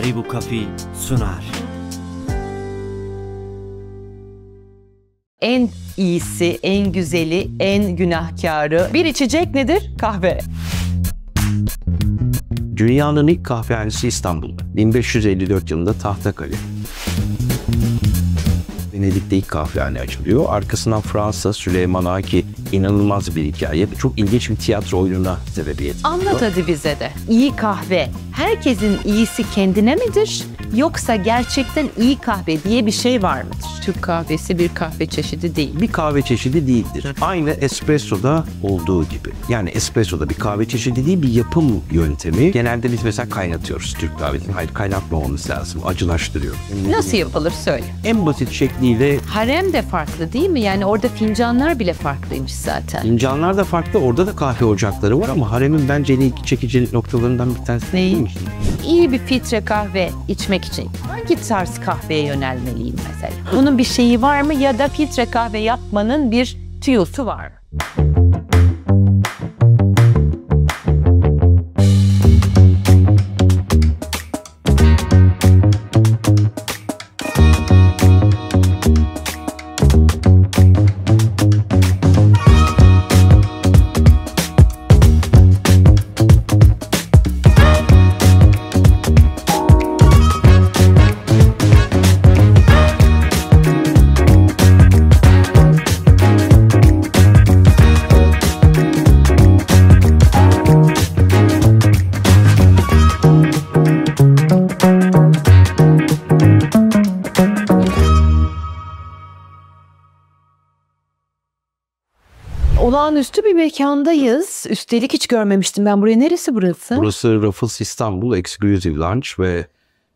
Garibu Kafi sunar. En iyisi, en güzeli, en günahkarı bir içecek nedir? Kahve. Dünyanın ilk kahvehanesi İstanbul'da. 1554 yılında Tahtakale. Venedik'te ilk kahvehane açılıyor. Arkasından Fransa, Süleyman Ağa inanılmaz bir hikaye. Çok ilginç bir tiyatro oyununa sebebiyet Anlat hadi bize de. İyi kahve. Herkesin iyisi kendine midir? Yoksa gerçekten iyi kahve diye bir şey var mıdır? Türk kahvesi bir kahve çeşidi değil. Bir kahve çeşidi değildir. Aynı espressoda olduğu gibi. Yani espressoda bir kahve çeşidi değil bir yapım yöntemi. Genelde biz mesela kaynatıyoruz Türk kahvesi. Hayır kaynatmamamız lazım. Acılaştırıyor. Nasıl yapılır söyle. En basit şekliyle. Harem de farklı değil mi? Yani orada fincanlar bile farklıymış zaten. Fincanlar da farklı. Orada da kahve ocakları var ama haremin bence en iyi çekici noktalarından bir tanesi neymiş? İyi bir filtre kahve içmek için hangi tarz kahveye yönelmeliyim mesela? Bunu bunun bir şeyi var mı ya da filtre kahve yapmanın bir tüyosu var mı? Olağanüstü bir mekandayız. Üstelik hiç görmemiştim ben. burayı neresi burası? Burası Raffles İstanbul Exclusive Lunch ve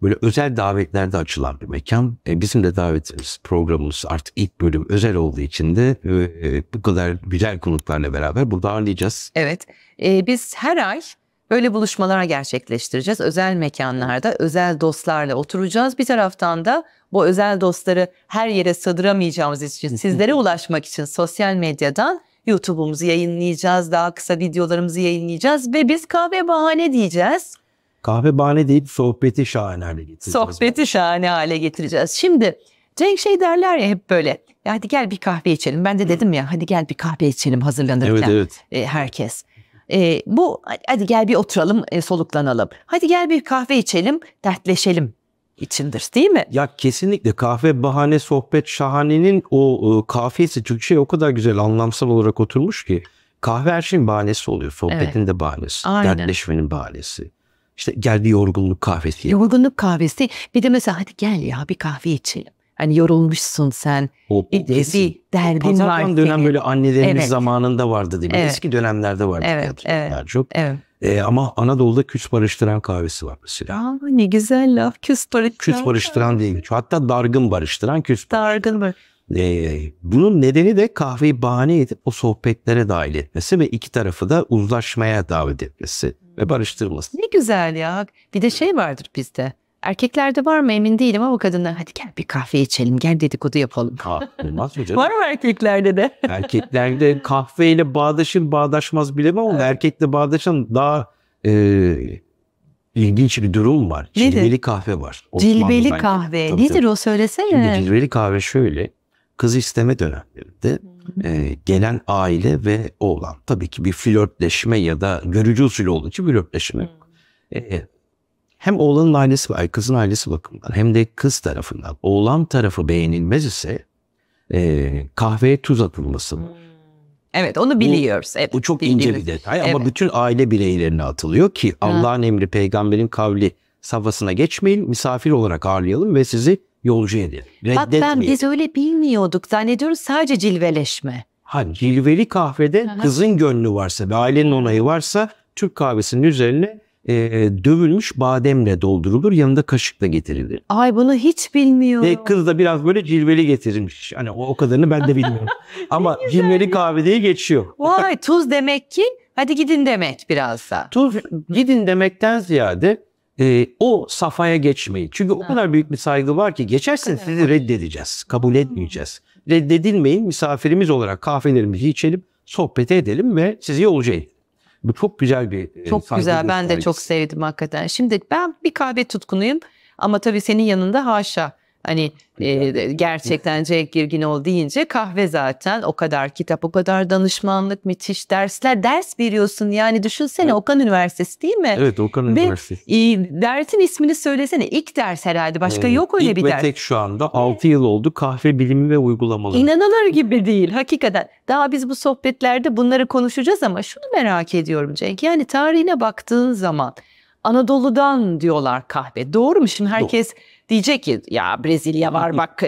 böyle özel davetlerde açılan bir mekan. E, bizim de davetimiz, programımız artık ilk bölüm özel olduğu için de e, e, bu kadar güzel konuklarla beraber burada ağırlayacağız. Evet, e, biz her ay böyle buluşmalar gerçekleştireceğiz. Özel mekanlarda, özel dostlarla oturacağız. Bir taraftan da bu özel dostları her yere sığdıramayacağımız için sizlere ulaşmak için sosyal medyadan YouTube'umuzu yayınlayacağız. Daha kısa videolarımızı yayınlayacağız ve biz kahve bahane diyeceğiz. Kahve bahane deyip sohbeti şahane hale getireceğiz. Sohbeti şahane hale getireceğiz. Şimdi Cenk şey derler ya hep böyle. Ya hadi gel bir kahve içelim. Ben de dedim ya hadi gel bir kahve içelim hazırlanırken evet, evet. E, herkes. E, bu hadi gel bir oturalım e, soluklanalım. Hadi gel bir kahve içelim dertleşelim içindir değil mi? Ya kesinlikle kahve bahane sohbet şahanenin o e, kafiyesi şey o kadar güzel anlamsal olarak oturmuş ki. Kahve her şeyin bahanesi oluyor. Sohbetin evet. de bahanesi. Aynen. Dertleşmenin bahanesi. İşte geldi yorgunluk kahvesi. Yorgunluk kahvesi. Bir de mesela hadi gel ya bir kahve içelim. Hani yorulmuşsun sen. O, o bir, kesin. bir derdin Pazardan var. Pazardan dönem böyle annelerimiz evet. zamanında vardı değil mi? Evet. Eski dönemlerde vardı. Evet, evet. Çok. Evet. E, ama Anadolu'da küs barıştıran kahvesi var mesela. Aa, ne güzel laf küs barıştıran. Küs barıştıran değil. Hatta dargın barıştıran küs Dargın barıştıran. Ee, bunun nedeni de kahveyi bahane edip o sohbetlere dahil etmesi ve iki tarafı da uzlaşmaya davet etmesi ve barıştırması. Ne güzel ya. Bir de şey vardır bizde. Erkeklerde var mı emin değilim ama kadına hadi gel bir kahve içelim gel dedikodu yapalım. Ha, olmaz mı canım? var mı erkeklerde de? erkeklerde kahveyle bağdaşın bağdaşmaz bilemem ama evet. erkekle bağdaşan daha e, ilginç bir durum var. Nedir? Cilveli kahve var. Osmanlı'dan cilveli kahve tabii, nedir tabii. o söylesene. Şimdi cilveli kahve şöyle kız isteme dönemlerinde hmm. e, gelen aile ve oğlan tabii ki bir flörtleşme ya da görücü usulü olduğu için flörtleşme yok. Hmm. E, hem oğlanın ailesi var, kızın ailesi bakımından hem de kız tarafından oğlan tarafı beğenilmez ise e, kahveye tuz atılması hmm. Evet onu biliyoruz. Bu, evet, bu çok bildiğimiz. ince bir detay evet. ama bütün aile bireylerine atılıyor ki Allah'ın emri peygamberin kavli safhasına geçmeyin. Misafir olarak ağırlayalım ve sizi yolcu edelim. Bak ben biz öyle bilmiyorduk. Zannediyoruz sadece cilveleşme. Hani cilveli kahvede Aha. kızın gönlü varsa ve ailenin onayı varsa Türk kahvesinin üzerine e, dövülmüş bademle doldurulur. Yanında kaşıkla getirilir. Ay bunu hiç bilmiyorum. Ve kız da biraz böyle cilveli getirmiş. Hani o, o kadarını ben de bilmiyorum. Ama cilveli kahve diye geçiyor. Vay tuz demek ki hadi gidin demek biraz da. Tuz gidin demekten ziyade e, o safaya geçmeyin. Çünkü o kadar büyük bir saygı var ki geçerseniz sizi reddedeceğiz. Kabul hmm. etmeyeceğiz. Reddedilmeyin misafirimiz olarak kahvelerimizi içelim, sohbet edelim ve sizi yolcu edelim. Bu çok güzel bir e, Çok e, güzel. Ben de çok sevdim hakikaten. Şimdi ben bir kahve tutkunuyum ama tabii senin yanında haşa Hani e, gerçekten Cenk Girginoğlu deyince kahve zaten o kadar kitap o kadar danışmanlık müthiş dersler ders veriyorsun yani düşünsene evet. Okan Üniversitesi değil mi? Evet Okan ve, Üniversitesi. E, dersin ismini söylesene ilk ders herhalde başka ee, yok öyle bir ders. İlk tek şu anda 6 yıl oldu kahve bilimi ve uygulamaları. İnanılır gibi değil hakikaten daha biz bu sohbetlerde bunları konuşacağız ama şunu merak ediyorum Cenk yani tarihine baktığın zaman Anadolu'dan diyorlar kahve doğru mu şimdi herkes... Doğru Diyecek ki ya Brezilya var bak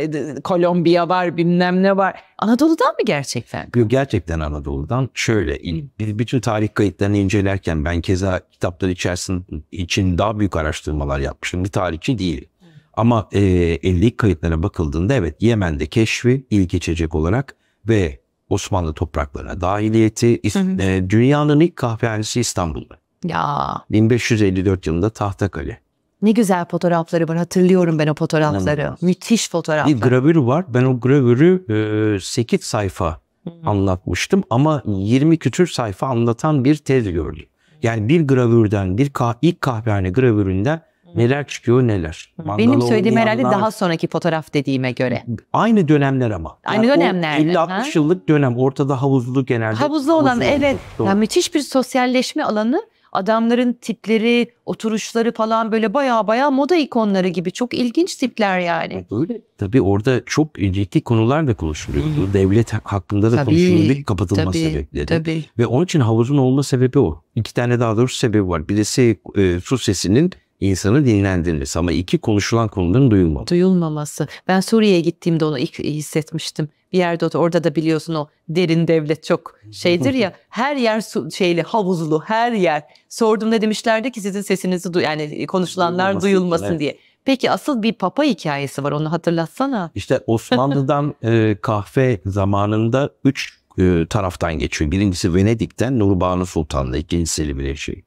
Kolombiya var bilmem ne var. Anadolu'dan mı gerçekten? Yok gerçekten Anadolu'dan. Şöyle biz bütün tarih kayıtlarını incelerken ben keza kitaplar içerisinde için daha büyük araştırmalar yapmışım. Bir tarihçi değil. Ama e, 50 kayıtlara bakıldığında evet Yemen'de keşfi ilk geçecek olarak ve Osmanlı topraklarına dahiliyeti hı hı. E, dünyanın ilk kahvehanesi İstanbul'da. Ya. 1554 yılında Tahtakale. Ne güzel fotoğrafları var. Hatırlıyorum ben o fotoğrafları. Anladım. Müthiş fotoğraflar. Bir gravür var. Ben o gravürü e, 8 sayfa Hı. Hmm. anlatmıştım ama 20 kütür sayfa anlatan bir tez gördüm. Yani bir gravürden, bir kah ilk kahvehane gravüründen hmm. neler çıkıyor neler. Hmm. Mangala Benim söylediğim herhalde daha sonraki fotoğraf dediğime göre. Aynı dönemler ama. Yani Aynı dönemler. 50-60 yıllık dönem. Ortada havuzlu genelde. Havuzlu olan havuzlu evet. Yani müthiş bir sosyalleşme alanı adamların tipleri, oturuşları falan böyle baya baya moda ikonları gibi çok ilginç tipler yani. Böyle tabii orada çok ciddi konular da konuşuluyor. Hı. Devlet hakkında da tabii, konuşuluyor. Kapatılma tabii, sebepleri. Tabii. Ve onun için havuzun olma sebebi o. İki tane daha doğrusu sebebi var. Birisi e, su sesinin insanı dinlendirmesi ama iki konuşulan konuların duyulmaması. Duyulmaması. Ben Suriye'ye gittiğimde onu ilk hissetmiştim bir yerde orada da biliyorsun o derin devlet çok şeydir ya her yer su, şeyli havuzlu her yer sordum ne demişlerdi ki sizin sesinizi du yani konuşulanlar duyulmasın, duyulmasın diye. Peki asıl bir papa hikayesi var onu hatırlatsana. İşte Osmanlı'dan e, kahve zamanında üç e, taraftan geçiyor. Birincisi Venedik'ten Nurbanu Sultan'la ikinci Selim şey.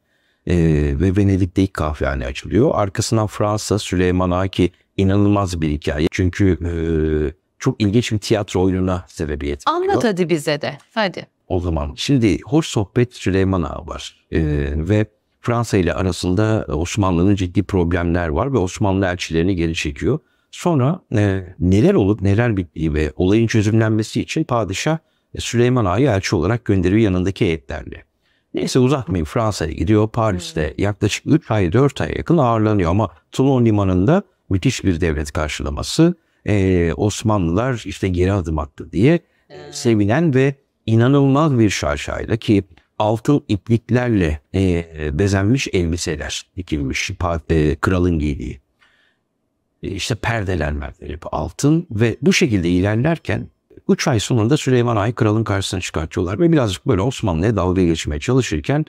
E, ve Venedik'te ilk kahvehane açılıyor. Arkasından Fransa Süleyman Aki inanılmaz bir hikaye. Çünkü e, çok ilginç bir tiyatro oyununa sebebiyet Anlat veriyor. Anlat hadi bize de. Hadi. O zaman şimdi Hoş Sohbet Süleyman Ağa var. Ee, ve Fransa ile arasında Osmanlı'nın ciddi problemler var ve Osmanlı elçilerini geri çekiyor. Sonra e, neler olup neler bittiği ve olayın çözümlenmesi için padişah e, Süleyman Ağa'yı elçi olarak gönderiyor yanındaki heyetlerle. Neyse uzatmayayım Fransa'ya gidiyor. Paris'te hmm. yaklaşık 3 ay 4 ay yakın ağırlanıyor ama Toulon limanında müthiş bir devlet karşılaması e, Osmanlılar işte geri adım attı diye sevinen ve inanılmaz bir şaşayla ki altın ipliklerle e, bezenmiş elbiseler dikilmiş e, kralın giydiği. E, işte perdeler merdeleri altın ve bu şekilde ilerlerken 3 ay sonunda Süleyman Ağa'yı kralın karşısına çıkartıyorlar ve birazcık böyle Osmanlı'ya dalga geçmeye çalışırken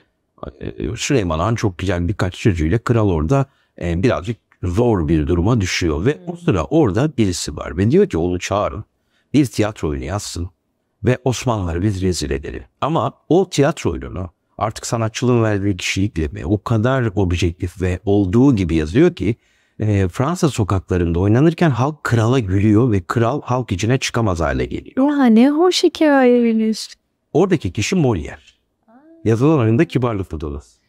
Süleyman Han çok güzel birkaç çocuğuyla kral orada birazcık zor bir duruma düşüyor ve o hmm. sıra orada birisi var ve diyor ki onu çağırın bir tiyatro oyunu yazsın ve Osmanlıları biz rezil edelim. Ama o tiyatro oyununu artık sanatçılığın verdiği kişilikle mi o kadar objektif ve olduğu gibi yazıyor ki e, Fransa sokaklarında oynanırken halk krala gülüyor ve kral halk içine çıkamaz hale geliyor. Ya ne hoş hikayeler. Oradaki kişi Molière. Yazılan oyunda kibarlıkla dolası.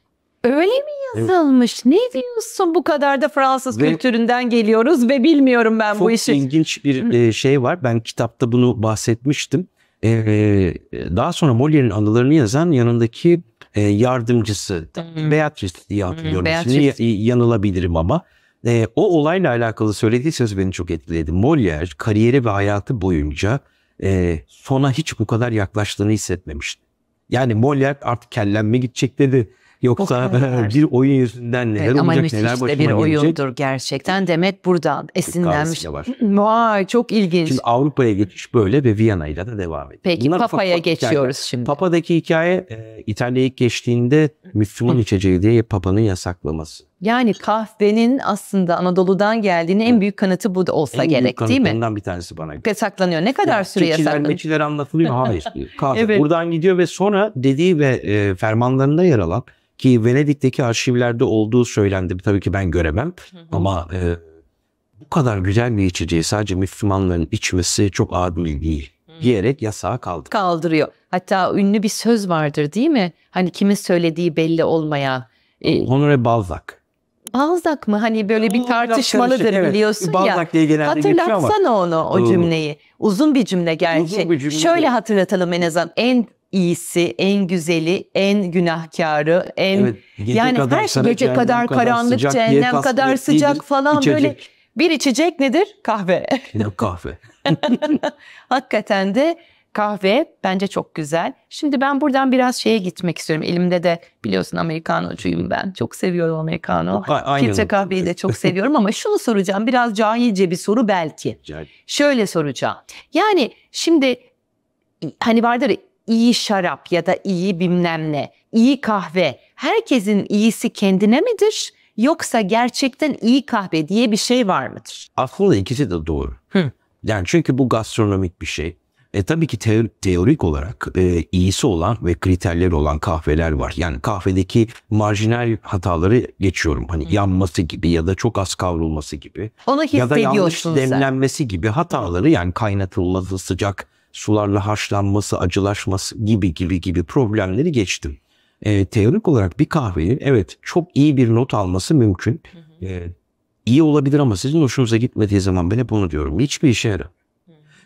Öyle mi yazılmış? Ne diyorsun? Bu kadar da Fransız ve, kültüründen geliyoruz ve bilmiyorum ben bu işi. Çok ilginç bir şey var. Ben kitapta bunu bahsetmiştim. daha sonra Molière'in anılarını yazan yanındaki yardımcısı hmm. Beatrice diye hmm, hatırlıyorum. Beatrice. yanılabilirim ama. o olayla alakalı söylediği söz beni çok etkiledi. Molière kariyeri ve hayatı boyunca sona hiç bu kadar yaklaştığını hissetmemişti. Yani Molière artık kellenme gidecek dedi. Yoksa bir oyun yüzünden neler evet, olacak, ama neler başına bir oyundur gerçekten. Demet buradan esinlenmiş. Vay çok ilginç. Şimdi Avrupa'ya geçiş böyle ve Viyana'yla da devam ediyor. Peki Bunlar Papa'ya geçiyoruz hikayeler. şimdi. Papa'daki hikaye e, İtalya'ya geçtiğinde Müslüman içeceği diye Papa'nın yasaklaması. Yani kahvenin aslında Anadolu'dan geldiğini en büyük kanıtı bu da olsa en gerek büyük değil mi? En bir tanesi bana göre. Yasaklanıyor. Ne kadar yani, süre yasaklanıyor? Meçiler anlatılıyor. Hayır. Kahve evet. buradan gidiyor ve sonra dediği ve e, fermanlarında yer alan ki Venedik'teki arşivlerde olduğu söylendi. Tabii ki ben göremem hı hı. ama e, bu kadar güzel bir içeceği sadece Müslümanların içmesi çok adil değil diyerek yasağı kaldır. kaldırıyor. Hatta ünlü bir söz vardır değil mi? Hani kimin söylediği belli olmayan. E, Honore Balzac. Balzac mı hani böyle bir tartışmalıdır evet. biliyorsun Balzac ya. Diye genelde hatırlatsana onu o cümleyi. Uzun bir cümle gerçi. Uzun bir cümle. Şöyle hatırlatalım en azından en iyisi, en güzeli, en günahkarı, en evet, yani kadar her gece şey kadar karanlık, sıcak, cehennem kadar sıcak falan içecek. böyle bir içecek nedir? Kahve. kahve. Hakikaten de Kahve bence çok güzel. Şimdi ben buradan biraz şeye gitmek istiyorum. Elimde de biliyorsun Amerikanocuyum ben. Çok seviyorum Amerikano. Filtre kahveyi de çok seviyorum ama şunu soracağım. Biraz cahilce bir soru belki. Cahil. Şöyle soracağım. Yani şimdi hani vardır iyi şarap ya da iyi bilmem ne, iyi kahve. Herkesin iyisi kendine midir? Yoksa gerçekten iyi kahve diye bir şey var mıdır? Aslında ikisi de doğru. Hı. Yani çünkü bu gastronomik bir şey. E tabii ki te teorik olarak e, iyisi olan ve kriterleri olan kahveler var. Yani kahvedeki marjinal hataları geçiyorum. Hani hmm. yanması gibi ya da çok az kavrulması gibi. Onu Ya da yanlış demlenmesi sen. gibi hataları yani kaynatılması, sıcak sularla haşlanması, acılaşması gibi gibi gibi problemleri geçtim. E, teorik olarak bir kahvenin evet çok iyi bir not alması mümkün. Hmm. E, iyi olabilir ama sizin hoşunuza gitmediği zaman ben hep bunu diyorum. Hiçbir işe yaramıyor.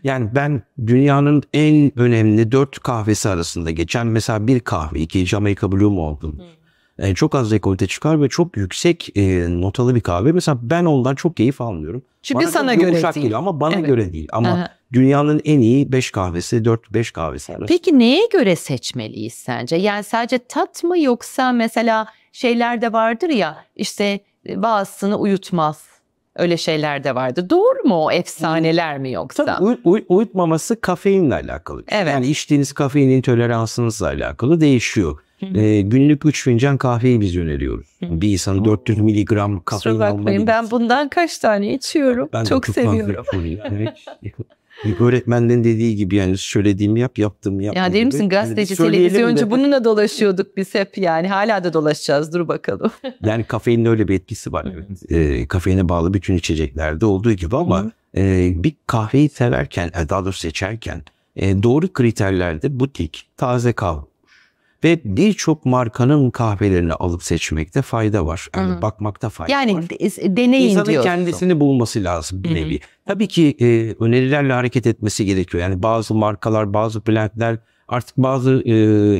Yani ben dünyanın en önemli dört kahvesi arasında geçen mesela bir kahve, iki Jamaica Blue Mountain. Hmm. E, çok az rekolte çıkar ve çok yüksek e, notalı bir kahve. Mesela ben ondan çok keyif almıyorum. Şimdi bana sana göre değil. değil. Ama bana evet. göre değil. Ama Aha. dünyanın en iyi beş kahvesi, dört beş kahvesi arasında. Peki neye göre seçmeliyiz sence? Yani sadece tat mı yoksa mesela şeyler de vardır ya işte e, bazısını uyutmaz Öyle şeyler de vardı. Doğru mu o efsaneler mi yoksa? Tabii uy- uy- uyutmaması kafeinle alakalı. Evet. Yani içtiğiniz kafeinin toleransınızla alakalı değişiyor. Ee, günlük 3 fincan kahveyi biz öneriyoruz. bir insanın 400 miligram kafein Kusura almalı. bakmayın ben bundan kaç tane içiyorum. Ben çok seviyorum. Bir öğretmenden dediği gibi yani söylediğimi yap, yaptığımı yap. Ya der misin gibi. Hani gazeteci, yani televizyoncu de. bununla dolaşıyorduk biz hep yani hala da dolaşacağız dur bakalım. Yani kafeinin öyle bir etkisi var. Evet. E, kafeine bağlı bütün içeceklerde olduğu gibi ama e, bir kahveyi severken e, daha doğrusu seçerken e, doğru kriterlerde butik, taze kahve, ve birçok markanın kahvelerini alıp seçmekte fayda var. Yani Hı-hı. bakmakta fayda yani, var. Yani deneyin İnsanın diyorsun. kendisini bulması lazım bir nevi. Tabii ki e, önerilerle hareket etmesi gerekiyor. Yani bazı markalar, bazı blendler artık bazı e,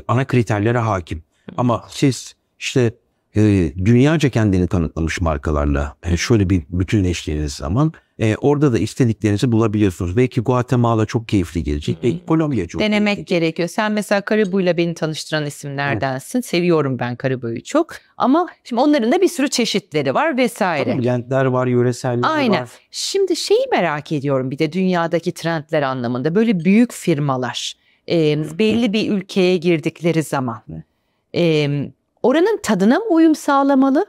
ana kriterlere hakim. Hı-hı. Ama siz işte e, dünyaca kendini tanıtlamış markalarla e, şöyle bir bütünleştiğiniz zaman e, orada da istediklerinizi bulabiliyorsunuz. Belki Guatemala çok keyifli gelecek. Belki Kolombiya çok Denemek keyifli gelecek. gerekiyor. Sen mesela Karibu'yla beni tanıştıran isimlerdensin. Evet. Seviyorum ben Karibu'yu çok. Ama şimdi onların da bir sürü çeşitleri var vesaire. Tabii blendler var, yöreseller Aynen. Şimdi şeyi merak ediyorum bir de dünyadaki trendler anlamında. Böyle büyük firmalar e, belli bir ülkeye girdikleri zaman e, oranın tadına mı uyum sağlamalı?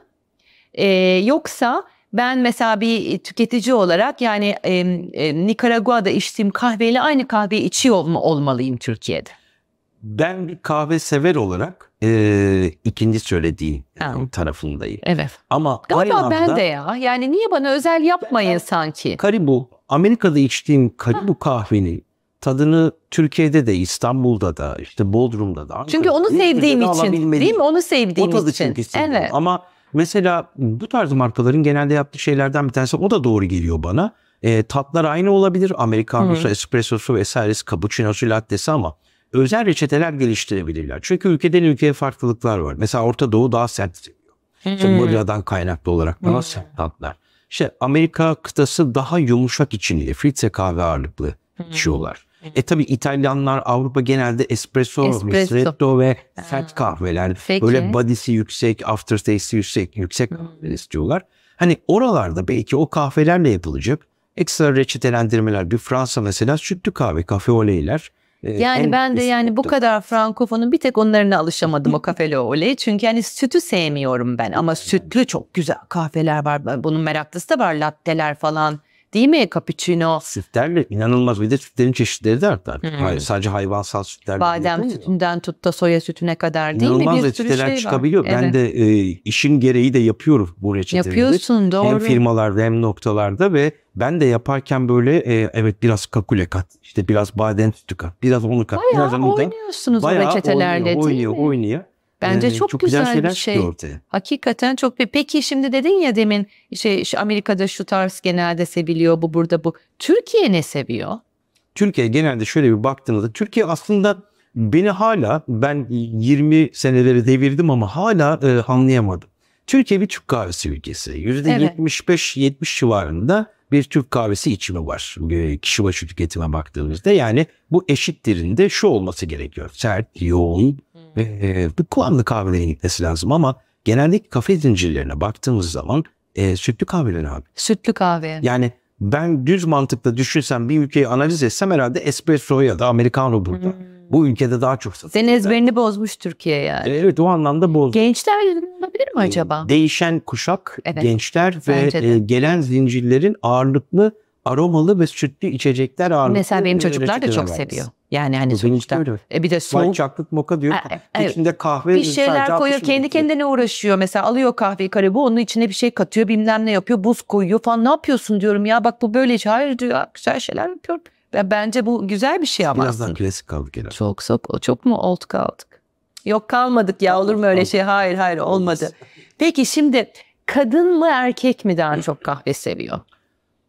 E, yoksa ben mesela bir e, tüketici olarak yani e, e, Nikaragua'da içtiğim kahveyle aynı kahveyi içiyor mu olmalıyım Türkiye'de? Ben bir kahve sever olarak e, ikinci söylediği yani. E, tarafındayım. Evet. Ama Galiba aynı ben anda, de ya. Yani niye bana özel yapmayın ben, sanki? Karibu, Amerika'da içtiğim Karibu ha. kahvenin tadını Türkiye'de de İstanbul'da da işte Bodrum'da da. Ankara'da, çünkü onu sevdiğim için değil mi? Onu sevdiğim için. O tadı için. çünkü sevdim. Evet. Ama Mesela bu tarz markaların genelde yaptığı şeylerden bir tanesi o da doğru geliyor bana. E, tatlar aynı olabilir. Amerikanosu, espressosu vesairesi, cappuccinosu, lattesi ama özel reçeteler geliştirebilirler. Çünkü ülkeden ülkeye farklılıklar var. Mesela Orta Doğu daha sert seviyor. İşte Mırra'dan hmm. kaynaklı olarak daha Hı. Hmm. sert tatlar. İşte Amerika kıtası daha yumuşak içinli, filtre kahve ağırlıklı hmm. içiyorlar. E tabii İtalyanlar Avrupa genelde espresso, espresso. ristretto ve ha. sert kahveler. Peki. Böyle body'si yüksek, aftertaste'i yüksek, yüksek hmm. kahveler istiyorlar. Hani oralarda belki o kahvelerle yapılacak ekstra reçetelendirmeler. Bir Fransa mesela sütlü kahve, kafe oleyler. E, yani ben de yani bu kadar frankofonun bir tek onlarına alışamadım o kafe oley. Çünkü yani sütü sevmiyorum ben ama sütlü çok güzel kahveler var. Bunun meraklısı da var latteler falan. Değil mi cappuccino? Sütlerle inanılmaz bir de sütlerin çeşitleri de artık. Hmm. sadece hayvansal sütlerle. Badem sütünden tut da soya sütüne kadar değil inanılmaz mi? Bir sürü şey çıkabiliyor. Evet. Ben de e, işim gereği de yapıyorum bu reçeteleri. Yapıyorsun doğru. Hem firmalarda hem noktalarda ve ben de yaparken böyle e, evet biraz kakule kat, işte biraz badem sütü kat, biraz onu kat. Bayağı biraz onu oynuyorsunuz da, o reçetelerle oynuyor, değil oynuyor, mi? oynuyor. Bence ee, çok, çok güzel, güzel bir şey. Ortaya. Hakikaten çok. Peki şimdi dedin ya demin şey Amerika'da şu tarz genelde seviliyor bu burada bu. Türkiye ne seviyor? Türkiye genelde şöyle bir baktığınızda Türkiye aslında beni hala ben 20 seneleri devirdim ama hala e, anlayamadım. Türkiye bir Türk kahvesi ülkesi. %75-70 evet. civarında bir Türk kahvesi içimi var. E, kişi başı tüketime baktığımızda yani bu eşittirinde şu olması gerekiyor. Sert, yoğun, e, kıvamlı kahvelere gitmesi lazım ama genellikle kafe zincirlerine baktığımız zaman e, sütlü kahveler abi. Sütlü kahve. Yani ben düz mantıkla düşünsem bir ülkeyi analiz etsem herhalde espresso ya da americano burada. Hmm. Bu ülkede daha çok satılıyor. Senin ezberini bozmuş Türkiye yani. Evet o anlamda hmm. bozmuş. Gençler olabilir mi e, acaba? Değişen kuşak, evet, gençler ve de. E, gelen zincirlerin ağırlıklı aromalı ve sütlü içecekler ağırlıklı. Mesela benim çocuklar da çok seviyor. Yani hani Bu sonuçta e bir de soğuk. White chocolate moka diyor. E, evet. İçinde kahve. Bir şeyler koyuyor. Kendi kendine uğraşıyor. Mesela alıyor kahveyi karibu onun içine bir şey katıyor. Bilmem ne yapıyor. Buz koyuyor falan. Ne yapıyorsun diyorum ya. Bak bu böyle. Hayır diyor. Güzel şeyler yapıyorum. Ben bence bu güzel bir şey ama. Birazdan klasik kaldık herhalde. Çok çok. Çok mu old kaldık? Yok kalmadık ya olur mu öyle şey? Hayır hayır olmadı. Peki şimdi kadın mı erkek mi daha çok kahve seviyor?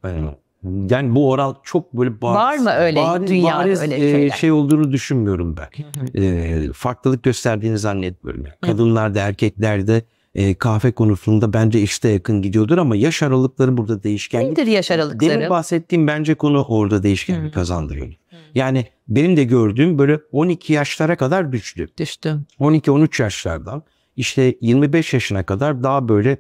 Ben yani bu oral çok böyle bariz, var mı öyle bariz, dünyada bariz, öyle şeyler? E, şey olduğunu düşünmüyorum ben. e, farklılık gösterdiğini zannetmiyorum. Yani. Kadınlarda, erkeklerde e, kahve konusunda bence işte yakın gidiyordur ama yaş aralıkları burada değişken. Nedir yaş aralıkları? Demin bahsettiğim bence konu orada değişken hmm. kazandırıyor. Yani benim de gördüğüm böyle 12 yaşlara kadar düştü. Düştü. 12-13 yaşlardan işte 25 yaşına kadar daha böyle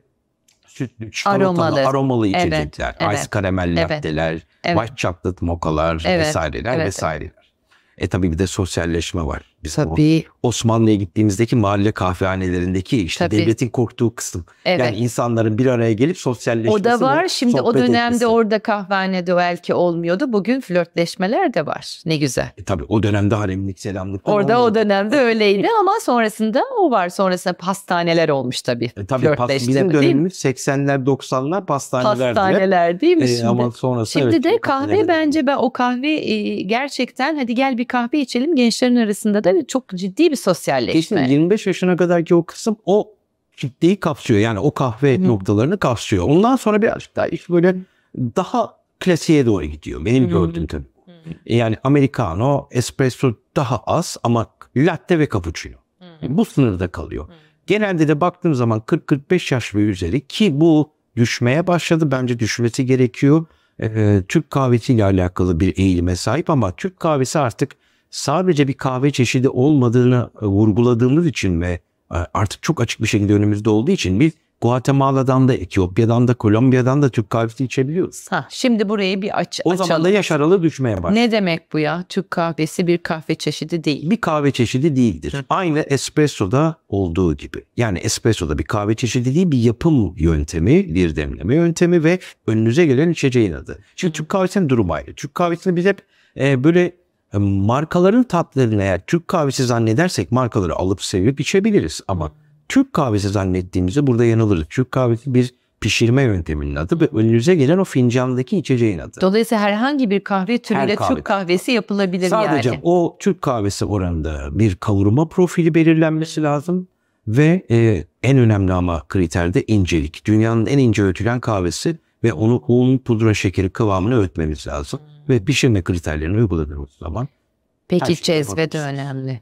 sütlü, çikolatalı, aromalı, aromalı içecekler. Evet, Ice karamel evet, latteler, evet. white chocolate mokalar evet, vesaireler evet. vesaireler. E tabii bir de sosyalleşme var. Biz Tabii. Osmanlı'ya gittiğimizdeki mahalle kahvehanelerindeki işte Tabii. devletin korktuğu kısım. Evet. Yani insanların bir araya gelip sosyalleşmesi. O da var. Şimdi o dönemde etmesi. orada kahvehanede belki olmuyordu. Bugün flörtleşmeler de var. Ne güzel. E tabii o dönemde haremlik selamlık. Orada olmadı. o dönemde öyleydi ama sonrasında o var. Sonrasında pastaneler olmuş tabii. E, tabii Flörtleştim, bizim dönemimiz 80'ler 90'lar pastaneler. Pastaneler değil mi e, şimdi? ama sonrası Şimdi evet, de kahve bence ben o kahve e, gerçekten hadi gel bir kahve içelim gençlerin arasında da çocukları çok ciddi bir sosyalleşme. Kesin 25 yaşına kadar ki o kısım o ciddiyi kapsıyor. Yani o kahve Hı. noktalarını kapsıyor. Ondan sonra birazcık daha iş böyle daha klasiğe doğru gidiyor. Benim Hı. gördüğüm tabii. Yani americano, espresso daha az ama latte ve cappuccino. Hı. Bu sınırda kalıyor. Hı. Genelde de baktığım zaman 40-45 yaş ve üzeri ki bu düşmeye başladı. Bence düşmesi gerekiyor. Ee, Türk kahvesiyle alakalı bir eğilime sahip ama Türk kahvesi artık sadece bir kahve çeşidi olmadığını e, vurguladığımız için ve e, artık çok açık bir şekilde önümüzde olduğu için biz Guatemala'dan da Etiyopya'dan da Kolombiya'dan da Türk kahvesi içebiliyoruz. Ha, şimdi burayı bir aç o açalım. O zaman da yaş aralığı düşmeye başlıyor. Ne demek bu ya? Türk kahvesi bir kahve çeşidi değil. Bir kahve çeşidi değildir. Hı. Aynı espressoda olduğu gibi. Yani espressoda bir kahve çeşidi değil bir yapım yöntemi, bir demleme yöntemi ve önünüze gelen içeceğin adı. Şimdi Türk kahvesinin durumu ayrı. Türk kahvesini biz hep e, böyle markaların tatlarını eğer Türk kahvesi zannedersek markaları alıp sevip içebiliriz ama Türk kahvesi zannettiğimizde burada yanılırız. Türk kahvesi bir pişirme yönteminin adı ve önünüze gelen o fincandaki içeceğin adı. Dolayısıyla herhangi bir kahve türüyle kahve. Türk kahvesi yapılabilir Sadece yani. Sadece o Türk kahvesi oranında bir kavurma profili belirlenmesi lazım ve e, en önemli ama kriterde incelik. Dünyanın en ince ötülen kahvesi ve onu un, pudra şekeri kıvamını öğütmemiz lazım ve pişirme kriterlerini uyguladığımız zaman. Peki şey cezve de önemli.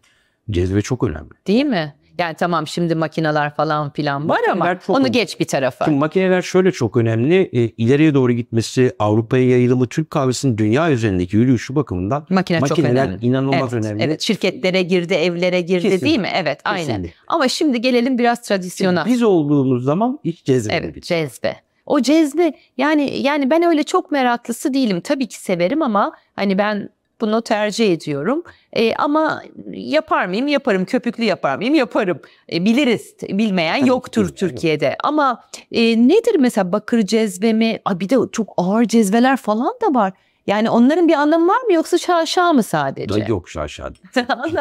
Cezve çok önemli. Değil mi? Yani tamam şimdi makineler falan filan makineler var ama onu önemli. geç bir tarafa. Şimdi makineler şöyle çok önemli. E, ileriye doğru gitmesi, Avrupa'ya yayılımı, Türk kahvesinin dünya üzerindeki yürüyüşü bakımından Makine makineler çok önemli. inanılmaz evet, önemli. Evet, şirketlere girdi, evlere girdi Kesinlikle. değil mi? Evet, Kesinlikle. Ama şimdi gelelim biraz tradisyona. Şimdi biz olduğumuz zaman hiç cezbe. Evet, cezbe o cezbe yani yani ben öyle çok meraklısı değilim. Tabii ki severim ama hani ben bunu tercih ediyorum. E, ama yapar mıyım? Yaparım. Köpüklü yapar mıyım? Yaparım. E, biliriz. Bilmeyen yoktur Türkiye'de. Ama e, nedir mesela bakır cezve mi? Aa, bir de çok ağır cezveler falan da var. Yani onların bir anlamı var mı yoksa şaşa mı sadece? Da yok şaşa.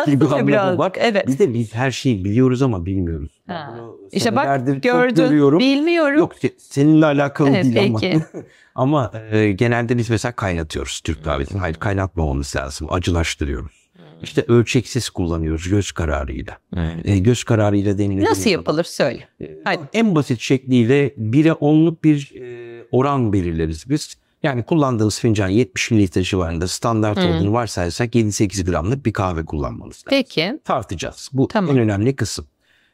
bir anlamı var. Evet. Biz de biz her şeyi biliyoruz ama bilmiyoruz. Ha. Bunu işte bak gördün, görüyorum. bilmiyorum. Yok seninle alakalı evet, değil peki. ama. ama e, genelde biz mesela kaynatıyoruz Türk kahvesini. Hmm. Hayır kaynatmamamız lazım. Acılaştırıyoruz. Hmm. İşte ölçeksiz kullanıyoruz göz kararıyla. Evet. E, göz kararıyla denilen. Nasıl yapılır söyle. E, Hadi. En basit şekliyle 1'e 10'luk bir e, oran belirleriz biz. Yani kullandığımız fincan 70 mililitre civarında standart hmm. olduğunu varsayarsak 7-8 gramlık bir kahve kullanmalısınız Peki. Tartacağız. Bu tamam. en önemli kısım.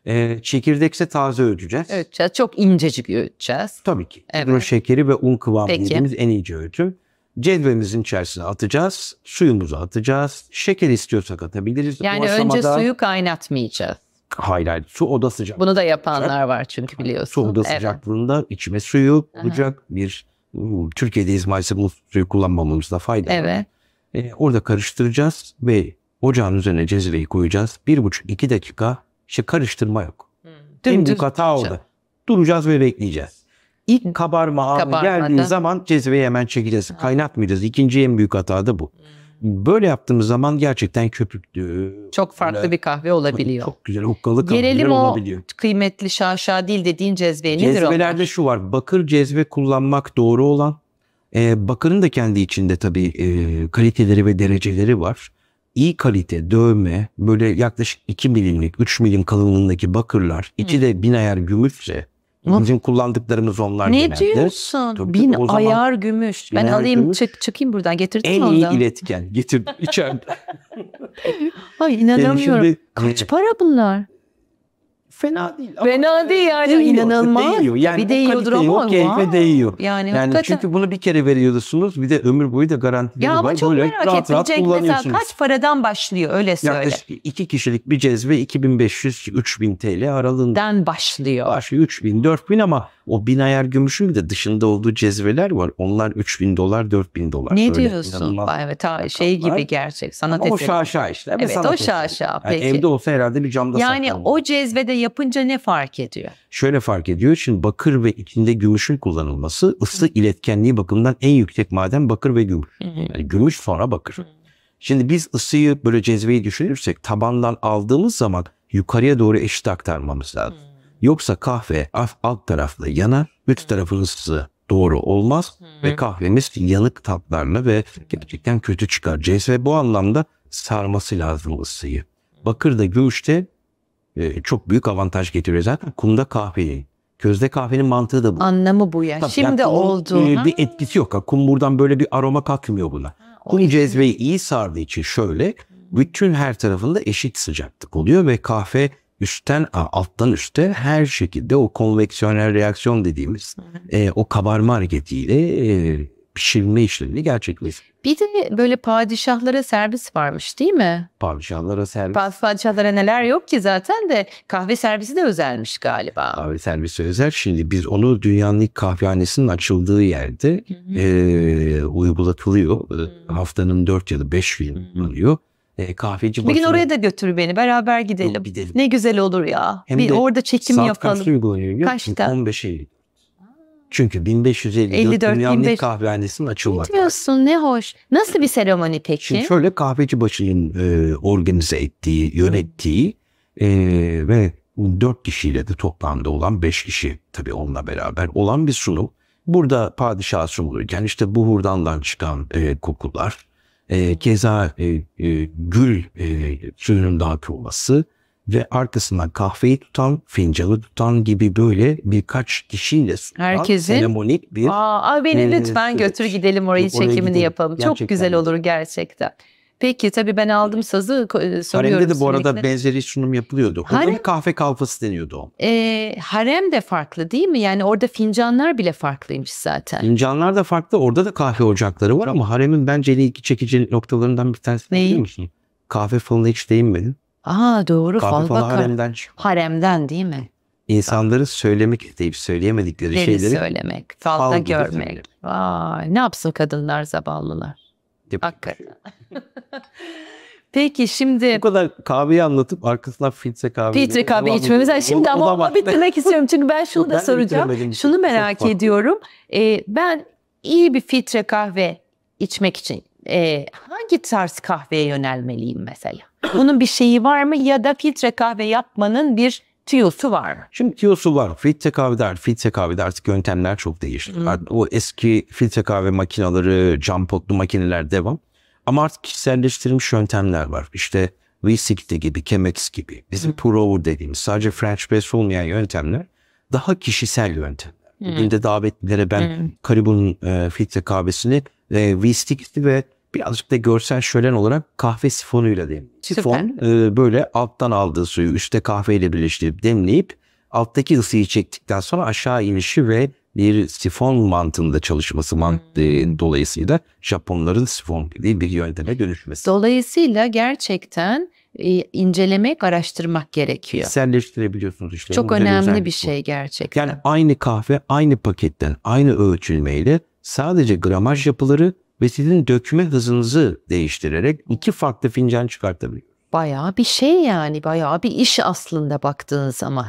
E, çekirdekse taze ölçeceğiz. Ölçeceğiz. Çok incecik ölçeceğiz. Tabii ki. Evet. Pudra şekeri ve un kıvamı dediğimiz en ince ölçü. Cedvemizin içerisine atacağız. Suyumuzu atacağız. Şeker istiyorsak atabiliriz. Yani aşamada... önce suyu kaynatmayacağız. Hayır hayır su oda sıcak. Bunu da yapanlar var çünkü biliyorsun. Su oda evet. sıcaklığında içme suyu olacak bir hmm, Türkiye'deyiz maalesef bu suyu kullanmamamızda fayda evet. var. Evet. Ee, orada karıştıracağız ve ocağın üzerine cezveyi koyacağız. Bir buçuk iki dakika işte karıştırma yok. Hmm. Bu hata oldu. Duracağız ve bekleyeceğiz. İlk hmm. kabarma anı geldiği zaman cezveyi hemen çekeceğiz. Ha. Kaynatmayacağız. İkinci en büyük hata da bu. Hmm. Böyle yaptığımız zaman gerçekten köpüklü. Çok farklı öyle, bir kahve olabiliyor. Çok güzel okkalı kahveler olabiliyor. Gelelim o kıymetli şaşa değil dediğin cezveye nedir Cezvelerde onlar? şu var. Bakır cezve kullanmak doğru olan. Ee, bakırın da kendi içinde tabii e, kaliteleri ve dereceleri var iyi kalite dövme böyle yaklaşık 2 milimlik 3 milim kalınlığındaki bakırlar içi de bin ayar gümüşse Bizim kullandıklarımız onlar ne genelde. Ne diyorsun? Tabii, bin zaman, ayar gümüş. ben alayım gümüş. Çık, çıkayım buradan getirdin en mi En iyi iletken getir içeride. Ay inanamıyorum. Yani şimdi, Kaç para bunlar? fena değil. Ama Fena e, değil yani. değiyor, inanılmaz. Değiyor. Yani bir değiyordur ama. O keyfe değiyor. Yani, Yani, hakikaten. çünkü bunu bir kere veriyorsunuz bir de ömür boyu da garanti ya ama çok merak rahat rahat Cenk mesela kaç paradan başlıyor öyle söyle. Yaklaşık iki kişilik bir cezve 2500-3000 TL aralığında. Den başlıyor. Başı 3000-4000 ama o bin ayar gümüşün de dışında olduğu cezveler var. Onlar 3000 dolar, 4000 dolar. Ne diyorsun? diyorsun? Evet, ta şey gibi gerçek sanat Ama o şaşa işte. Evet, evet o şaşa. Yani peki. Evde olsa herhalde bir camda Yani saklanır. o cezvede yapınca ne fark ediyor? Şöyle fark ediyor. Şimdi bakır ve içinde gümüşün kullanılması ısı Hı. iletkenliği bakımından en yüksek maden bakır ve gümüş. Yani gümüş sonra bakır. Hı. Şimdi biz ısıyı böyle cezveyi düşünürsek tabandan aldığımız zaman yukarıya doğru eşit aktarmamız lazım. Hmm. Yoksa kahve alt tarafla yanar, üst tarafı ısı doğru olmaz ve kahvemiz yanık tatlarla ve gerçekten kötü çıkar. CS bu anlamda sarması lazım ısıyı. Bakırda göğüşte e, çok büyük avantaj getiriyor zaten kumda kahveyi. Közde kahvenin mantığı da bu. Anlamı bu ya. Tabii Şimdi yani oldu. E, bir etkisi yok. Kum buradan böyle bir aroma katmıyor buna. Kum cezveyi iyi sardığı için şöyle bütün her tarafında eşit sıcaklık oluyor ve kahve üstten alttan üste her şekilde o konveksiyonel reaksiyon dediğimiz E, o kabarma hareketiyle e, pişirme işlemini gerçekleştiriyor. Bir de böyle padişahlara servis varmış değil mi? Padişahlara servis. padişahlara neler yok ki zaten de kahve servisi de özelmiş galiba. Kahve servisi özel. Şimdi biz onu dünyanın ilk kahvehanesinin açıldığı yerde hı hı. E, uygulatılıyor. Hı. Haftanın dört ya da beş gün oluyor e, kahveci Bir gün oraya da götür beni beraber gidelim. gidelim. Ne güzel olur ya. Hem bir de orada çekim saat yapalım. Saat kaçta uygulanıyor? Kaçta? 15 Eylül. Çünkü 1554 54, dünyanın 15... ilk kahvehanesinin açılmak. Bilmiyorsun ne hoş. Nasıl bir seremoni peki? Şimdi şöyle kahveci başının e, organize ettiği, yönettiği e, ve dört kişiyle de toplamda olan beş kişi tabii onunla beraber olan bir sunum. Burada padişah sunulurken işte buhurdandan çıkan e, kokular, e, keza e, e, gül e, suyunun daki olması ve arkasından kahveyi tutan, fincanı tutan gibi böyle birkaç kişiyle sunan Herkesin, seremonik bir... Aa, beni e, lütfen süreç. götür gidelim orayı oraya çekimini gidelim. yapalım. Gerçekten. Çok güzel olur gerçekten. Peki tabii ben aldım sazı e, soruyorum. Haremde de bu arada sürekli. benzeri sunum yapılıyordu. Harem, kahve kalfası deniyordu o. E, harem de farklı değil mi? Yani orada fincanlar bile farklıymış zaten. Fincanlar da farklı. Orada da kahve ocakları var ama haremin bence en ilgi çekici noktalarından bir tanesi Neyi? biliyor musun? Kahve falına hiç değinmedin. Aa doğru. Kahve falı bakar. haremden çıkıyor. Haremden değil mi? İnsanları söylemek deyip söyleyemedikleri Deri şeyleri söylemek, falda görmek. Vay, ne yapsın kadınlar zavallılar? yapacak Hakikaten. Şey. Peki şimdi... Bu kadar kahveyi anlatıp arkasından filtre kahve... Filtre kahve içmemiz. Yani şimdi o, ama onu bitirmek istiyorum. Çünkü ben şunu da ben soracağım. Şunu merak ediyorum. Ee, ben iyi bir filtre kahve içmek için e, hangi tarz kahveye yönelmeliyim mesela? Bunun bir şeyi var mı? Ya da filtre kahve yapmanın bir TIO'su var. Şimdi TIO'su var. Filtre kahve Fit filtre kahve tekavide artık yöntemler çok değişti. Hmm. Artık o eski filtre kahve makineleri, cam potlu makineler devam. Ama artık kişiselleştirilmiş yöntemler var. İşte V60 gibi, Chemex gibi, bizim hmm. Prover dediğimiz sadece French press olmayan yöntemler daha kişisel yöntem. Bugün de davetlilere ben hmm. Karibun e, filtre kahvesini e, V60'li ve birazcık da görsel şölen olarak kahve sifonuyla dem. Sifon e, böyle alttan aldığı suyu üstte kahveyle birleştirip demleyip alttaki ısıyı çektikten sonra aşağı inişi ve bir sifon mantığında çalışması mantı hmm. E, dolayısıyla Japonların sifon dediği bir yönteme dönüşmesi. Dolayısıyla gerçekten e, incelemek, araştırmak gerekiyor. Kişiselleştirebiliyorsunuz işte. Çok önemli bir şey gerçekten. Yani aynı kahve aynı paketten, aynı ölçülmeyle sadece gramaj yapıları ve sizin dökme hızınızı değiştirerek iki farklı fincan çıkartabiliyor. Bayağı bir şey yani bayağı bir iş aslında baktığınız zaman.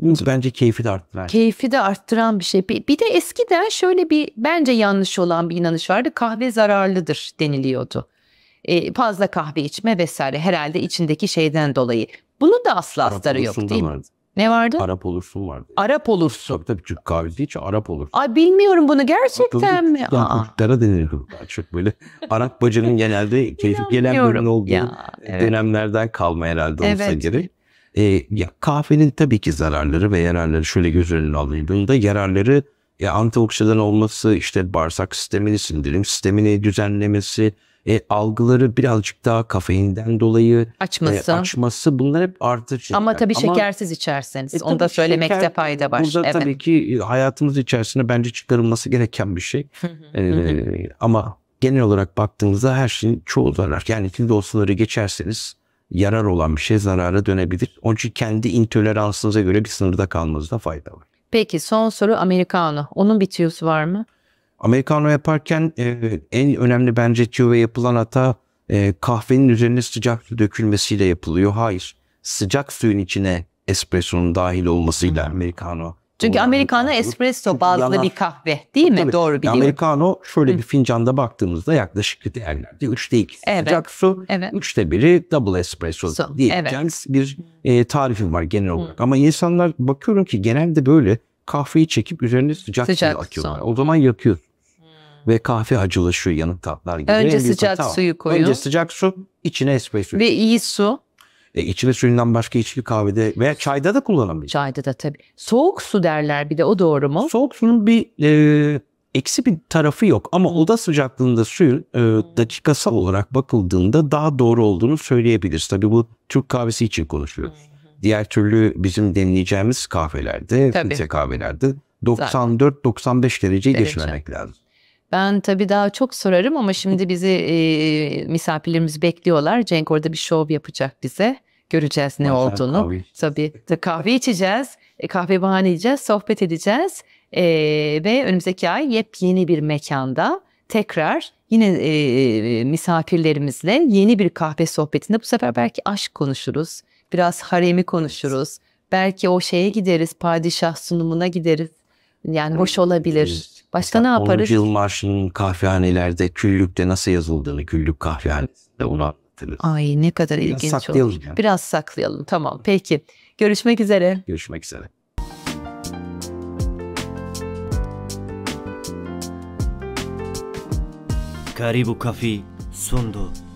Bence keyfi de arttıran. Şey. Keyfi de arttıran bir şey. Bir, de eskiden şöyle bir bence yanlış olan bir inanış vardı. Kahve zararlıdır deniliyordu. Ee, fazla kahve içme vesaire herhalde içindeki şeyden dolayı. Bunu da asla astarı yok değil mi? Ne vardı? Arap olursun vardı. Arap olursun. Tabii tabii Türk kahvesi için Arap olursun. Ay bilmiyorum bunu gerçekten mi? Türklere denir daha çok böyle. Arap bacının genelde keyif gelen bölüm olduğu ya, evet. dönemlerden kalma herhalde olsa evet. gerek. Ee, ya kahvenin tabii ki zararları ve yararları şöyle göz önüne alındığında yararları ya antioksidan olması, işte bağırsak sistemini, sindirim sistemini düzenlemesi, e, algıları birazcık daha kafeinden dolayı e, açması, e, açması bunlar hep artır Ama tabii Ama, içerseniz e, onu da söylemekte şeker, fayda var. Burada evet. tabii ki e, hayatımız içerisinde bence çıkarılması gereken bir şey. ee, ama genel olarak baktığımızda her şeyin çoğu zarar. Yani siz o geçerseniz yarar olan bir şey zarara dönebilir. Onun için kendi intoleransınıza göre bir sınırda kalmanızda fayda var. Peki son soru Americano. Onun bir tüyosu var mı? Amerikano yaparken e, en önemli bence ve yapılan hata e, kahvenin üzerine sıcak su dökülmesiyle yapılıyor. Hayır. Sıcak suyun içine espresso'nun dahil olmasıyla hmm. Amerikano. Çünkü Amerikano espresso bazlı yanar. bir kahve değil mi? Tabii. Doğru biliyorum. Amerikano şöyle Hı. bir fincanda baktığımızda yaklaşık değerlerde 3'te 2 evet. sıcak su, evet. 3'te 1'i double espresso so, diyeceğimiz evet. bir e, tarifim var genel olarak. Hı. Ama insanlar bakıyorum ki genelde böyle kahveyi çekip üzerine sıcak, sıcak su akıyorlar. Son. O zaman yakıyor ve kahve acılaşıyor yanık tatlar gibi. Önce en sıcak hata. suyu koyun. Önce sıcak su, içine espresso. Ve iyi su. E, içme suyundan başka hiçbir kahvede veya çayda da kullanamayız. Çayda da tabii. Soğuk su derler bir de o doğru mu? Soğuk suyun bir e, eksi bir tarafı yok ama oda sıcaklığında suyun e, dakikasal olarak bakıldığında daha doğru olduğunu söyleyebiliriz. Tabii bu Türk kahvesi için konuşuyoruz. Diğer türlü bizim deneyeceğimiz kahvelerde, filtre kahvelerde 94-95 dereceyi geçmemek lazım. Ben tabii daha çok sorarım ama şimdi bizi e, misafirlerimiz bekliyorlar. Cenk orada bir şov yapacak bize. Göreceğiz ne Mesela olduğunu. Kahve. Tabii kahve içeceğiz, e, kahve bahane sohbet edeceğiz. E, ve önümüzdeki ay yepyeni bir mekanda tekrar yine e, e, misafirlerimizle yeni bir kahve sohbetinde bu sefer belki aşk konuşuruz. Biraz haremi konuşuruz. Belki o şeye gideriz, padişah sunumuna gideriz. Yani hoş olabilir. Başka Mesela ne yaparız? 10. Yıl Marşı'nın kahvehanelerde küllükte nasıl yazıldığını küllük kahvehanesinde onu anlatırız. Ay ne kadar Biraz ilginç saklayalım olur. Yani. Biraz saklayalım tamam peki. Görüşmek üzere. Görüşmek üzere. Karibu Kafi sundu.